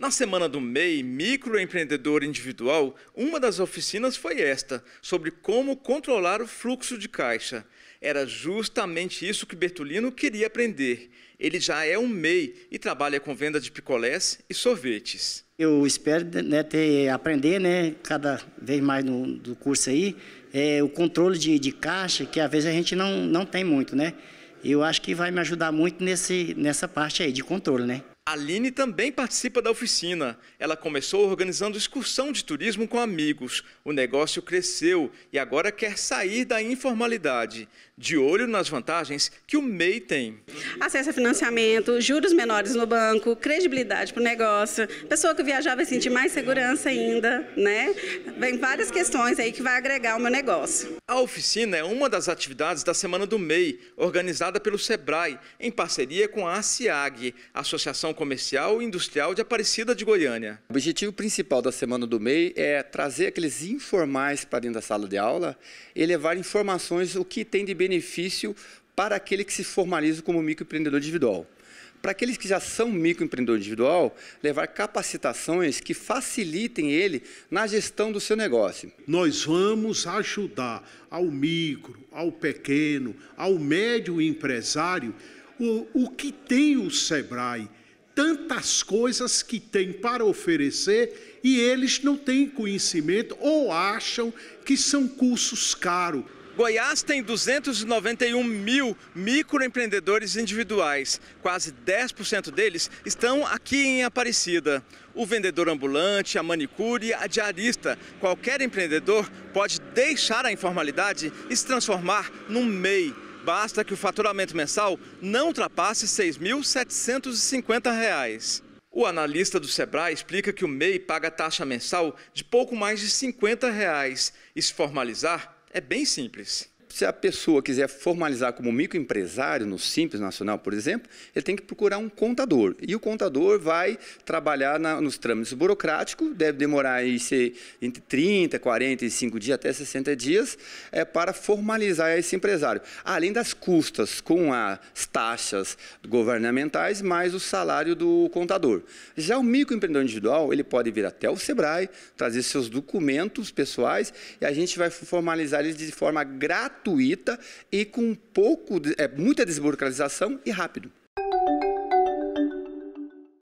Na semana do MEI Microempreendedor Individual, uma das oficinas foi esta, sobre como controlar o fluxo de caixa. Era justamente isso que Bertolino queria aprender. Ele já é um MEI e trabalha com venda de picolés e sorvetes. Eu espero né, ter, aprender né, cada vez mais no, do curso aí é, o controle de, de caixa, que às vezes a gente não, não tem muito, né? Eu acho que vai me ajudar muito nesse, nessa parte aí de controle, né? Aline também participa da oficina. Ela começou organizando excursão de turismo com amigos. O negócio cresceu e agora quer sair da informalidade. De olho nas vantagens que o MEI tem. Acesso a financiamento, juros menores no banco, credibilidade para o negócio. Pessoa que viajar vai sentir mais segurança ainda, né? Vem várias questões aí que vai agregar o meu negócio. A oficina é uma das atividades da Semana do MEI, organizada pelo SEBRAE, em parceria com a ACIAG, Associação comercial e industrial de Aparecida de Goiânia. O objetivo principal da Semana do MEI é trazer aqueles informais para dentro da sala de aula e levar informações o que tem de benefício para aquele que se formaliza como microempreendedor individual. Para aqueles que já são microempreendedor individual, levar capacitações que facilitem ele na gestão do seu negócio. Nós vamos ajudar ao micro, ao pequeno, ao médio empresário o, o que tem o SEBRAE tantas coisas que tem para oferecer e eles não têm conhecimento ou acham que são cursos caros. Goiás tem 291 mil microempreendedores individuais. Quase 10% deles estão aqui em Aparecida. O vendedor ambulante, a manicure, a diarista, qualquer empreendedor pode deixar a informalidade e se transformar num MEI Basta que o faturamento mensal não ultrapasse R$ 6.750. O analista do Sebrae explica que o MEI paga taxa mensal de pouco mais de R$ 50 reais, e se formalizar é bem simples se a pessoa quiser formalizar como microempresário no Simples Nacional, por exemplo, ele tem que procurar um contador. E o contador vai trabalhar na, nos trâmites burocráticos, deve demorar aí, entre 30, 45 dias até 60 dias é, para formalizar esse empresário. Além das custas com as taxas governamentais, mais o salário do contador. Já o microempreendedor individual, ele pode vir até o SEBRAE, trazer seus documentos pessoais e a gente vai formalizar eles de forma gratuita gratuita e com pouco, é, muita desburocratização e rápido.